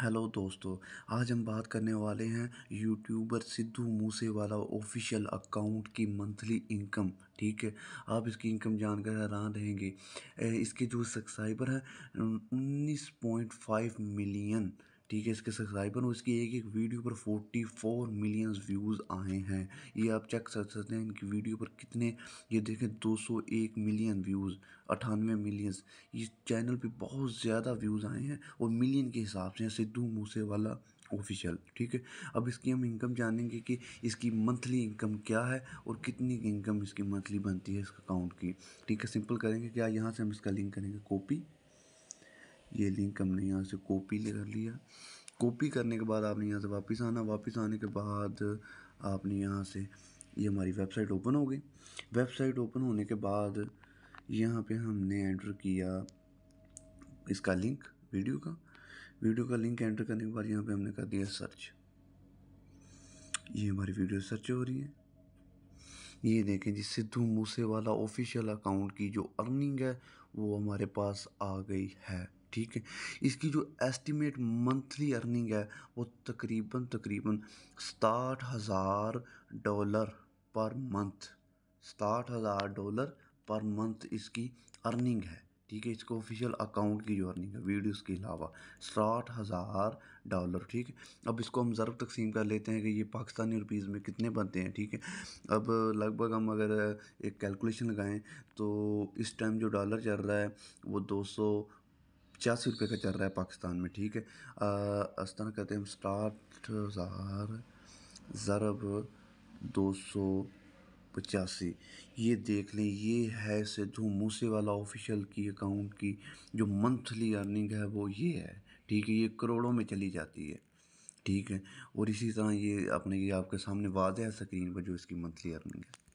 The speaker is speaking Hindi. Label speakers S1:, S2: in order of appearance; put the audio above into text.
S1: हेलो दोस्तों आज हम बात करने वाले हैं YouTuber Sidhu Moosewala official account की मंथली इनकम ठीक है आप इसकी इनकम जानकर हैरान रहेंगे इसके जो सब्सक्राइबर हैं उन्नीस पॉइंट फाइव मिलियन ठीक है इसके सब्सक्राइबर और इसकी एक एक वीडियो पर 44 मिलियंस व्यूज़ आए हैं ये आप चेक कर सकते हैं इनकी वीडियो पर कितने ये देखें 201 मिलियन व्यूज़ अठानवे मिलियंस ये चैनल पे बहुत ज़्यादा व्यूज़ आए हैं और मिलियन के हिसाब से सिद्धू मूसे वाला ऑफिशियल ठीक है अब इसकी हम इनकम जानेंगे कि इसकी मंथली इनकम क्या है और कितनी इनकम इसकी मंथली बनती है इस अकाउंट की ठीक है सिंपल करेंगे क्या यहाँ से हम इसका लिंक करेंगे कॉपी ये लिंक हमने यहाँ से कॉपी कर लिया कॉपी करने के बाद आपने यहाँ से वापस आना वापस आने के बाद आपने यहाँ से ये यह हमारी वेबसाइट ओपन हो गई वेबसाइट ओपन होने के बाद यहाँ पे हमने एंटर किया इसका लिंक वीडियो का वीडियो का लिंक एंटर करने के बाद यहाँ पे हमने कर दिया सर्च ये हमारी वीडियो सर्च हो रही है ये देखें जी सिद्धू मूसे वाला ऑफिशियल अकाउंट की जो अर्निंग है वो हमारे पास आ गई है ठीक है इसकी जो एस्टिमेट मंथली अर्निंग है वो तकरीबन तकरीबन सताहठ हज़ार डॉलर पर मंथ सताहठ हज़ार डॉलर पर मंथ इसकी अर्निंग है ठीक है इसको ऑफिशियल अकाउंट की जो अर्निंग है वीडियोस के अलावा साठ हज़ार डॉलर ठीक है अब इसको हम ज़रब तकसीम कर लेते हैं कि ये पाकिस्तानी रुपीज़ में कितने बनते हैं ठीक है अब लगभग हम अगर एक कैलकुलेशन लगाएं तो इस टाइम जो डॉलर चल रहा है वो दो सौ पचासी रुपये का चल रहा है पाकिस्तान में ठीक है इस तरह कहते हैं हम स्टार्ट हज़ार ज़रब दो सौ पचासी ये देख लें ये है सिद्धू मूसे वाला ऑफिशियल की अकाउंट की जो मंथली अर्निंग है वो ये है ठीक है ये करोड़ों में चली जाती है ठीक है और इसी तरह ये अपने ये आपके सामने वादे है स्क्रीन पर जो इसकी मंथली अर्निंग है